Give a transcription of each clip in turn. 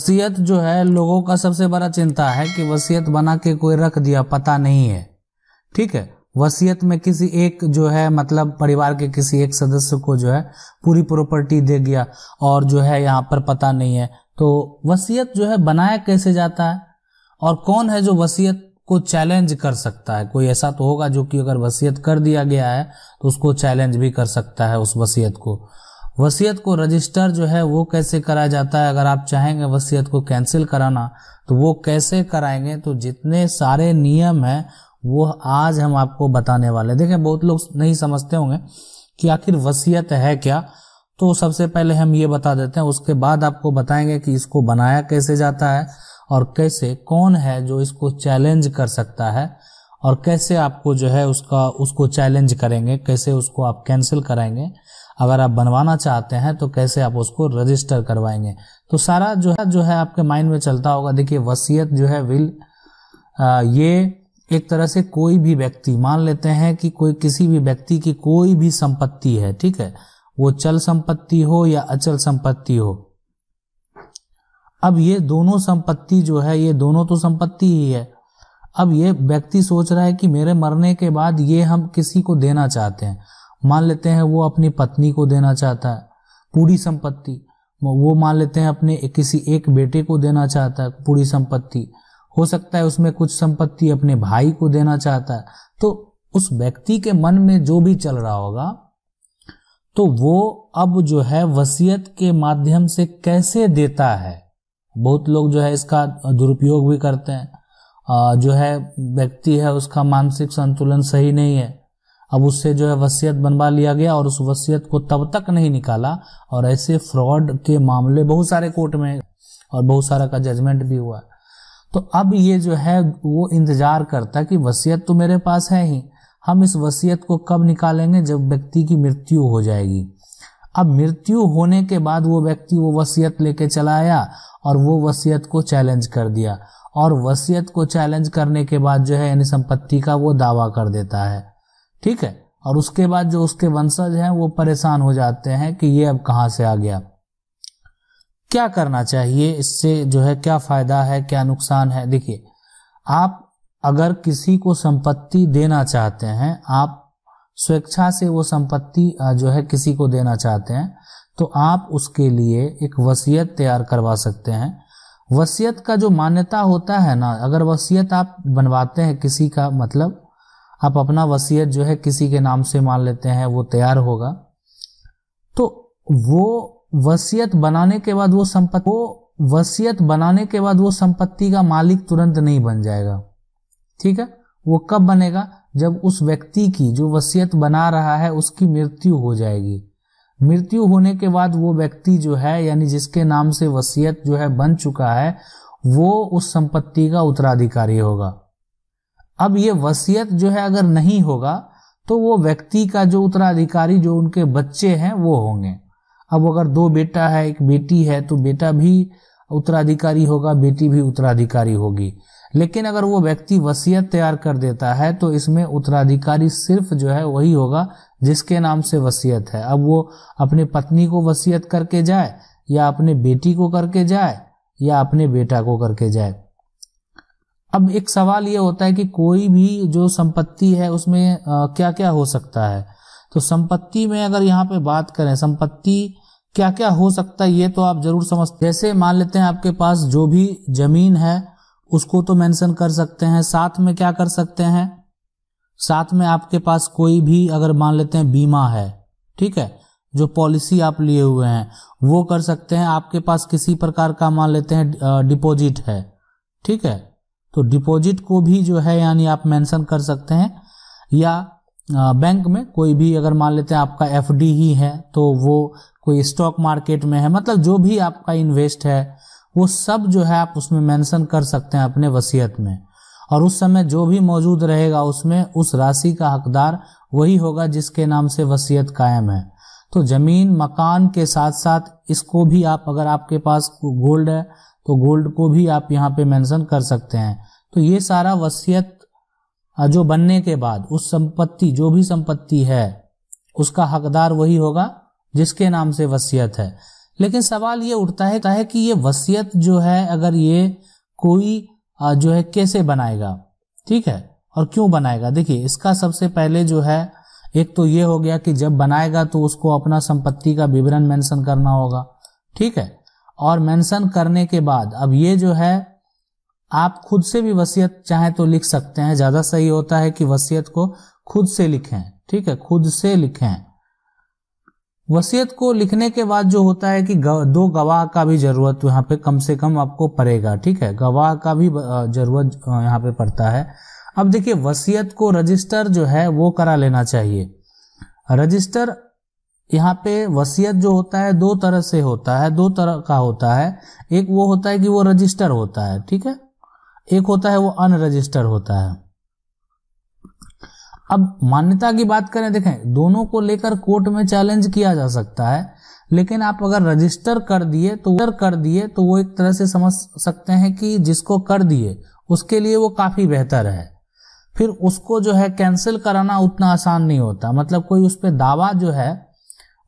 वसीयत जो है लोगों का सबसे बड़ा चिंता है कि वसीयत बना के कोई रख दिया पता नहीं है ठीक है वसीयत में किसी एक जो है मतलब परिवार के किसी एक सदस्य को जो है पूरी प्रॉपर्टी दे गया और जो है यहाँ पर पता नहीं है तो वसीयत जो है बनाया कैसे जाता है और कौन है जो वसीयत को चैलेंज कर सकता है कोई ऐसा तो होगा जो कि अगर वसीयत कर दिया गया है तो उसको चैलेंज भी कर सकता है उस वसीयत को वसीयत को रजिस्टर जो है वो कैसे कराया जाता है अगर आप चाहेंगे वसीयत को कैंसिल कराना तो वो कैसे कराएंगे तो जितने सारे नियम हैं वो आज हम आपको बताने वाले हैं देखें बहुत लोग नहीं समझते होंगे कि आखिर वसीयत है क्या तो सबसे पहले हम ये बता देते हैं उसके बाद आपको बताएंगे कि इसको बनाया कैसे जाता है और कैसे कौन है जो इसको चैलेंज कर सकता है और कैसे आपको जो है उसका उसको चैलेंज करेंगे कैसे उसको आप कैंसिल कराएंगे अगर आप बनवाना चाहते हैं तो कैसे आप उसको रजिस्टर करवाएंगे तो सारा जो है जो है आपके माइंड में चलता होगा देखिए वसीयत जो है विल आ, ये एक तरह से कोई भी व्यक्ति मान लेते हैं कि कोई किसी भी व्यक्ति की कोई भी संपत्ति है ठीक है वो चल संपत्ति हो या अचल संपत्ति हो अब ये दोनों संपत्ति जो है ये दोनों तो संपत्ति ही है अब ये व्यक्ति सोच रहा है कि मेरे मरने के बाद ये हम किसी को देना चाहते हैं मान लेते हैं वो अपनी पत्नी को देना चाहता है पूरी संपत्ति वो मान लेते हैं अपने किसी एक बेटे को देना चाहता है पूरी संपत्ति हो सकता है उसमें कुछ संपत्ति अपने भाई को देना चाहता है तो उस व्यक्ति के मन में जो भी चल रहा होगा तो वो अब जो है वसीयत के माध्यम से कैसे देता है बहुत लोग जो है इसका दुरुपयोग भी करते हैं जो है व्यक्ति है उसका मानसिक संतुलन सही नहीं है अब उससे जो है वसीयत बनवा लिया गया और उस वसीयत को तब तक नहीं निकाला और ऐसे फ्रॉड के मामले बहुत सारे कोर्ट में और बहुत सारा का जजमेंट भी हुआ तो अब ये जो है वो इंतज़ार करता कि वसीयत तो मेरे पास है ही हम इस वसीयत को कब निकालेंगे जब व्यक्ति की मृत्यु हो जाएगी अब मृत्यु होने के बाद वो व्यक्ति वो वसीयत लेके चला आया और वो वसीयत को चैलेंज कर दिया और वसीयत को चैलेंज करने के बाद जो है यानी संपत्ति का वो दावा कर देता है ठीक है और उसके बाद जो उसके वंशज हैं वो परेशान हो जाते हैं कि ये अब कहाँ से आ गया क्या करना चाहिए इससे जो है क्या फायदा है क्या नुकसान है देखिए आप अगर किसी को संपत्ति देना चाहते हैं आप स्वेच्छा से वो संपत्ति जो है किसी को देना चाहते हैं तो आप उसके लिए एक वसीयत तैयार करवा सकते हैं वसीयत का जो मान्यता होता है ना अगर वसीयत आप बनवाते हैं किसी का मतलब आप अपना वसीयत जो है किसी के नाम से मान लेते हैं वो तैयार होगा तो वो वसीयत बनाने के बाद वो संपत्ति वो वसीयत बनाने के बाद वो संपत्ति का मालिक तुरंत नहीं बन जाएगा ठीक है वो कब बनेगा जब उस व्यक्ति की जो वसीयत बना रहा है उसकी मृत्यु हो जाएगी मृत्यु होने के बाद वो व्यक्ति जो है यानी जिसके नाम से वसीयत जो है बन चुका है वो उस संपत्ति का उत्तराधिकारी होगा अब ये वसीयत जो है अगर नहीं होगा तो वो व्यक्ति का जो उत्तराधिकारी जो उनके बच्चे हैं वो होंगे अब अगर दो बेटा है एक बेटी है तो बेटा भी उत्तराधिकारी होगा बेटी भी उत्तराधिकारी होगी लेकिन अगर वो व्यक्ति वसीयत तैयार कर देता है तो इसमें उत्तराधिकारी सिर्फ जो है वही होगा जिसके नाम से वसीयत है अब वो अपने पत्नी को वसीयत करके जाए या अपने बेटी को करके जाए या अपने बेटा को करके जाए अब एक सवाल ये होता है कि कोई भी जो संपत्ति है उसमें क्या क्या हो सकता है तो संपत्ति में अगर यहाँ पे बात करें संपत्ति क्या क्या हो सकता है ये तो आप जरूर समझते जैसे मान लेते हैं आपके पास जो भी जमीन है उसको तो मेंशन कर सकते हैं साथ में क्या कर सकते हैं साथ में आपके पास कोई भी अगर मान लेते हैं बीमा है ठीक है जो पॉलिसी आप लिए हुए हैं वो कर सकते हैं आपके पास किसी प्रकार का मान लेते हैं डिपॉजिट है ठीक है तो डिपॉजिट को भी जो है यानी आप मेंशन कर सकते हैं या बैंक में कोई भी अगर मान लेते हैं आपका एफ ही है तो वो कोई स्टॉक मार्केट में है मतलब जो भी आपका इन्वेस्ट है वो सब जो है आप उसमें मेंशन कर सकते हैं अपने वसीयत में और उस समय जो भी मौजूद रहेगा उसमें उस राशि का हकदार वही होगा जिसके नाम से वसीयत कायम है तो जमीन मकान के साथ साथ इसको भी आप अगर आपके पास गोल्ड है तो गोल्ड को भी आप यहाँ पे मेंशन कर सकते हैं तो ये सारा वसीयत जो बनने के बाद उस संपत्ति जो भी संपत्ति है उसका हकदार वही होगा जिसके नाम से वसीयत है लेकिन सवाल ये उठता है, कि ये वसीयत जो है अगर ये कोई जो है कैसे बनाएगा ठीक है और क्यों बनाएगा देखिए इसका सबसे पहले जो है एक तो ये हो गया कि जब बनाएगा तो उसको अपना संपत्ति का विवरण मेंशन करना होगा ठीक है और मेंशन करने के बाद अब ये जो है आप खुद से भी वसीयत चाहे तो लिख सकते हैं ज़्यादा सही होता है कि वसीयत को खुद से लिखें ठीक है खुद से लिखें वसीयत को लिखने के बाद जो होता है कि दो गवाह का भी जरूरत यहाँ पे कम से कम आपको पड़ेगा ठीक है गवाह का भी जरूरत यहाँ पे पड़ता है अब देखिए वसीयत को रजिस्टर जो है वो करा लेना चाहिए रजिस्टर यहाँ पे वसीयत जो होता है दो तरह से होता है दो तरह का होता है एक वो होता है कि वो रजिस्टर होता है ठीक है एक होता है वो अनरजिस्टर होता है अब मान्यता की बात करें देखें दोनों को लेकर कोर्ट में चैलेंज किया जा सकता है लेकिन आप अगर रजिस्टर कर दिए तो कर दिए तो वो एक तरह से समझ सकते हैं कि जिसको कर दिए उसके लिए वो काफ़ी बेहतर है फिर उसको जो है कैंसिल कराना उतना आसान नहीं होता मतलब कोई उस पर दावा जो है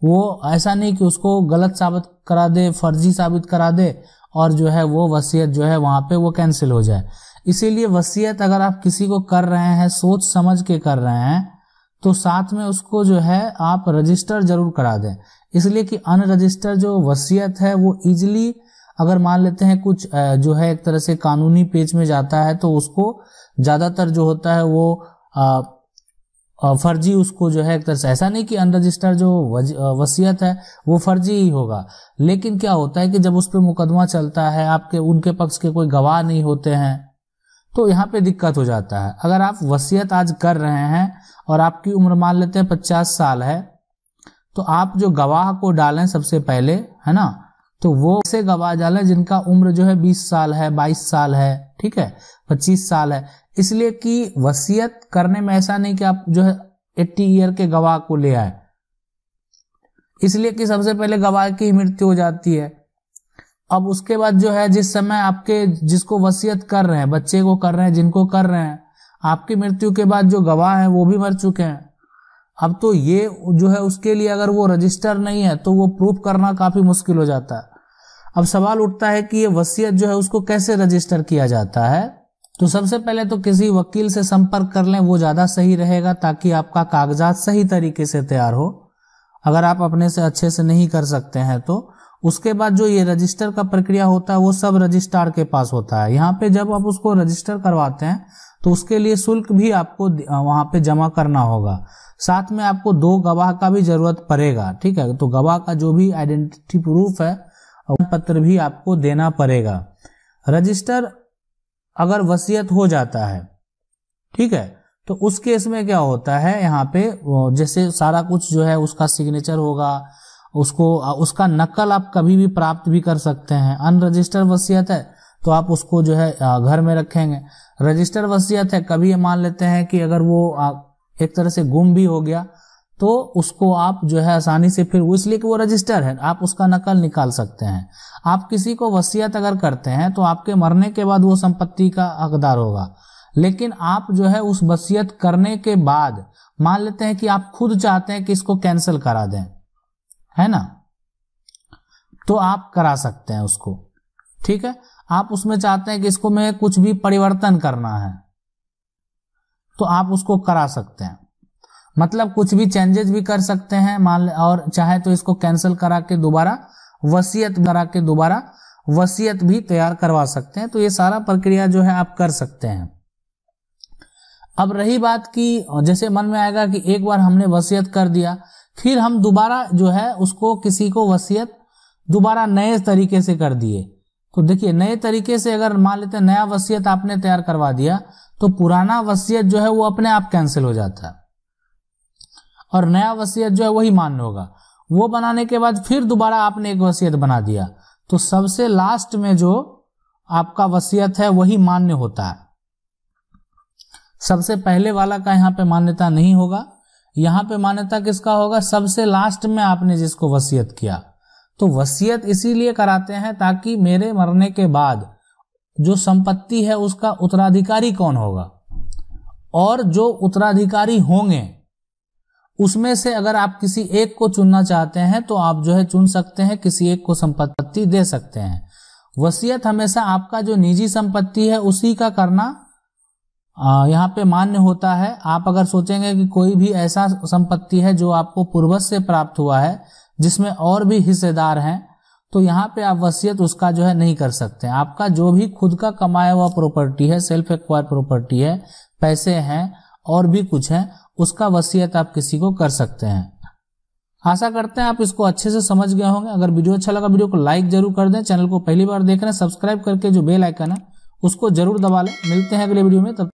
वो ऐसा नहीं कि उसको गलत साबित करा दे फर्जी साबित करा दे और जो है वो वसीयत जो है वहाँ पे वो कैंसिल हो जाए इसीलिए वसीयत अगर आप किसी को कर रहे हैं सोच समझ के कर रहे हैं तो साथ में उसको जो है आप रजिस्टर जरूर करा दें इसलिए कि अनरजिस्टर जो वसीयत है वो इजिली अगर मान लेते हैं कुछ जो है एक तरह से कानूनी पेज में जाता है तो उसको ज़्यादातर जो होता है वो फर्जी उसको जो है एक तरह से ऐसा नहीं कि अनरजिस्टर जो वसीयत है वो फर्जी ही होगा लेकिन क्या होता है कि जब उस पर मुकदमा चलता है आपके उनके पक्ष के कोई गवाह नहीं होते हैं तो यहाँ पे दिक्कत हो जाता है अगर आप वसीयत आज कर रहे हैं और आपकी उम्र मान लेते हैं पचास साल है तो आप जो गवाह को डालें सबसे पहले है ना तो वो ऐसे गवाह डालें जिनका उम्र जो है बीस साल है बाईस साल है ठीक है पच्चीस साल है इसलिए कि वसीयत करने में ऐसा नहीं कि आप जो है एट्टी ईयर के गवाह को ले आए इसलिए कि सबसे पहले गवाह की मृत्यु हो जाती है अब उसके बाद जो है जिस समय आपके जिसको वसीयत कर रहे हैं बच्चे को कर रहे हैं जिनको कर रहे हैं आपकी मृत्यु के बाद जो गवाह हैं वो भी मर चुके हैं अब तो ये जो है उसके लिए अगर वो रजिस्टर नहीं है तो वो प्रूफ करना काफ़ी मुश्किल हो जाता है अब सवाल उठता है कि ये वसीयत जो है उसको कैसे रजिस्टर किया जाता है तो सबसे पहले तो किसी वकील से संपर्क कर लें वो ज़्यादा सही रहेगा ताकि आपका कागजात सही तरीके से तैयार हो अगर आप अपने से अच्छे से नहीं कर सकते हैं तो उसके बाद जो ये रजिस्टर का प्रक्रिया होता है वो सब रजिस्ट्रार के पास होता है यहाँ पे जब आप उसको रजिस्टर करवाते हैं तो उसके लिए शुल्क भी आपको वहाँ पे जमा करना होगा साथ में आपको दो गवाह का भी जरूरत पड़ेगा ठीक है तो गवाह का जो भी आइडेंटिटी प्रूफ है पत्र भी आपको देना पड़ेगा रजिस्टर अगर वसीयत हो जाता है ठीक है तो उस केस में क्या होता है यहाँ पे जैसे सारा कुछ जो है उसका सिग्नेचर होगा उसको उसका नकल आप कभी भी प्राप्त भी कर सकते हैं अनरजिस्टर्ड वसीयत है तो आप उसको जो है घर में रखेंगे रजिस्टर्ड वसीयत है कभी मान लेते हैं कि अगर वो एक तरह से गुम भी हो गया तो उसको आप जो है आसानी से फिर वो इसलिए कि वो रजिस्टर है आप उसका नकल निकाल सकते हैं आप किसी को वसीयत अगर करते हैं तो आपके मरने के बाद वो संपत्ति का हकदार होगा लेकिन आप जो है उस वसीयत करने के बाद मान लेते हैं कि आप खुद चाहते हैं कि इसको कैंसिल करा दें है ना तो आप करा सकते हैं उसको ठीक है आप उसमें चाहते हैं कि इसको में कुछ भी परिवर्तन करना है तो आप उसको करा सकते हैं मतलब कुछ भी चेंजेस भी कर सकते हैं मान और चाहे तो इसको कैंसिल करा के दोबारा वसीयत करा के दोबारा वसीयत भी तैयार करवा सकते हैं तो ये सारा प्रक्रिया जो है आप कर सकते हैं अब रही बात की जैसे मन में आएगा कि एक बार हमने वसीयत कर दिया फिर हम दोबारा जो है उसको किसी को वसीयत दोबारा नए तरीके से कर दिए तो देखिए नए तरीके से अगर मान लेते हैं नया वसीयत आपने तैयार करवा दिया तो पुराना वसीयत जो है वो अपने आप कैंसिल हो जाता है और नया वसीयत जो है वही मान्य होगा वो बनाने के बाद फिर दोबारा आपने एक वसीयत बना दिया तो सबसे लास्ट में जो आपका वसीयत है वही मान्य होता है सबसे पहले वाला का यहाँ पे मान्यता नहीं होगा यहाँ पे मान्यता किसका होगा सबसे लास्ट में आपने जिसको वसीयत किया तो वसीयत इसीलिए कराते हैं ताकि मेरे मरने के बाद जो संपत्ति है उसका उत्तराधिकारी कौन होगा और जो उत्तराधिकारी होंगे उसमें से अगर आप किसी एक को चुनना चाहते हैं तो आप जो है चुन सकते हैं किसी एक को संपत्ति दे सकते हैं वसीयत हमेशा आपका जो निजी संपत्ति है उसी का करना यहाँ पे मान्य होता है आप अगर सोचेंगे कि कोई भी ऐसा संपत्ति है जो आपको पूर्वज से प्राप्त हुआ है जिसमें और भी हिस्सेदार हैं तो यहाँ पे आप वसीयत उसका जो है नहीं कर सकते आपका जो भी खुद का कमाया हुआ प्रॉपर्टी है सेल्फ एक्वायर प्रॉपर्टी है पैसे हैं और भी कुछ है उसका वसीयत आप किसी को कर सकते हैं आशा करते हैं आप इसको अच्छे से समझ गए होंगे अगर वीडियो अच्छा लगा वीडियो को लाइक जरूर कर दें चैनल को पहली बार देख रहे हैं सब्सक्राइब करके जो बेल आइकन है उसको जरूर दबा लें मिलते हैं अगले वीडियो में तब